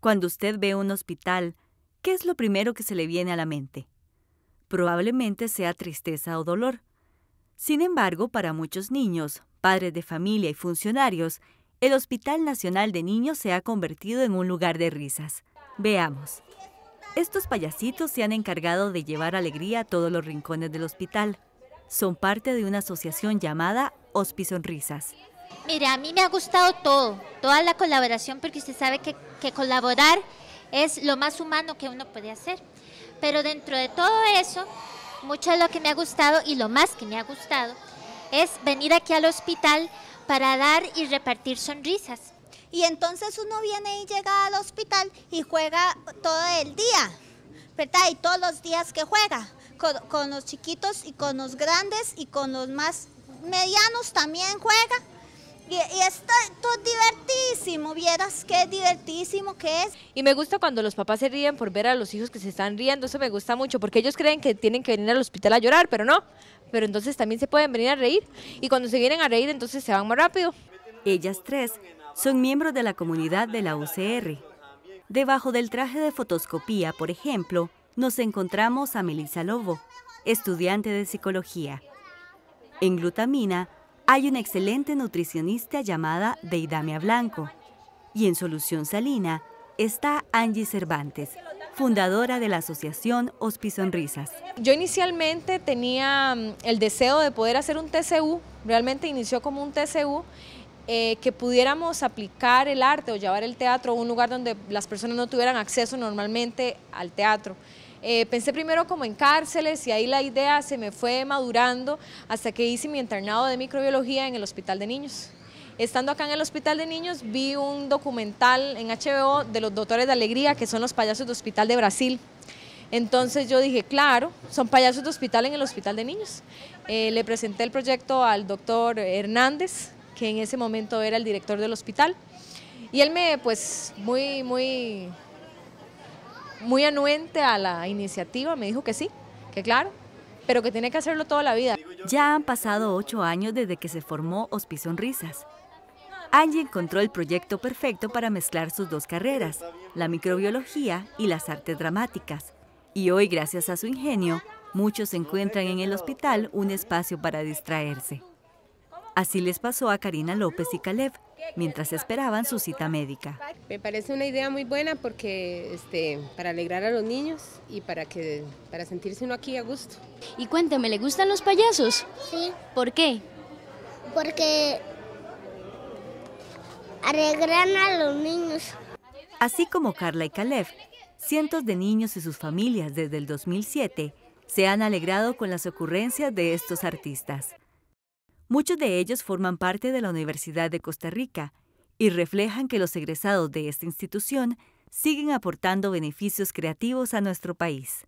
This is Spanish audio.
Cuando usted ve un hospital, ¿qué es lo primero que se le viene a la mente? Probablemente sea tristeza o dolor. Sin embargo, para muchos niños, padres de familia y funcionarios, el Hospital Nacional de Niños se ha convertido en un lugar de risas. Veamos. Estos payasitos se han encargado de llevar alegría a todos los rincones del hospital. Son parte de una asociación llamada Sonrisas. Mira, a mí me ha gustado todo, toda la colaboración, porque usted sabe que colaborar es lo más humano que uno puede hacer. Pero dentro de todo eso, mucho de lo que me ha gustado y lo más que me ha gustado es venir aquí al hospital para dar y repartir sonrisas. Y entonces uno viene y llega al hospital y juega todo el día, ¿verdad? Y todos los días que juega, con, con los chiquitos y con los grandes y con los más medianos también juega vieras qué divertísimo que es. Y me gusta cuando los papás se ríen por ver a los hijos que se están riendo, eso me gusta mucho, porque ellos creen que tienen que venir al hospital a llorar, pero no. Pero entonces también se pueden venir a reír y cuando se vienen a reír entonces se van más rápido. Ellas tres son miembros de la comunidad de la UCR. Debajo del traje de fotoscopía, por ejemplo, nos encontramos a Melissa Lobo, estudiante de psicología. En glutamina hay una excelente nutricionista llamada Deidamia Blanco. Y en Solución Salina está Angie Cervantes, fundadora de la asociación Sonrisas. Yo inicialmente tenía mm, el deseo de poder hacer un TCU, realmente inició como un TCU, eh, que pudiéramos aplicar el arte o llevar el teatro a un lugar donde las personas no tuvieran acceso normalmente al teatro. Eh, pensé primero como en cárceles y ahí la idea se me fue madurando hasta que hice mi internado de microbiología en el Hospital de Niños. Estando acá en el Hospital de Niños vi un documental en HBO de los Doctores de Alegría, que son los payasos de Hospital de Brasil. Entonces yo dije, claro, son payasos de hospital en el Hospital de Niños. Eh, le presenté el proyecto al doctor Hernández, que en ese momento era el director del hospital. Y él me, pues, muy, muy, muy anuente a la iniciativa, me dijo que sí, que claro, pero que tiene que hacerlo toda la vida. Ya han pasado ocho años desde que se formó Hospicio Sonrisas. Angie encontró el proyecto perfecto para mezclar sus dos carreras, la microbiología y las artes dramáticas. Y hoy, gracias a su ingenio, muchos encuentran en el hospital un espacio para distraerse. Así les pasó a Karina López y Caleb mientras esperaban su cita médica. Me parece una idea muy buena porque este, para alegrar a los niños y para, que, para sentirse uno aquí a gusto. Y cuénteme, ¿le gustan los payasos? Sí. ¿Por qué? Porque arreglan a los niños. Así como Carla y Caleb, cientos de niños y sus familias desde el 2007 se han alegrado con las ocurrencias de estos artistas. Muchos de ellos forman parte de la Universidad de Costa Rica y reflejan que los egresados de esta institución siguen aportando beneficios creativos a nuestro país.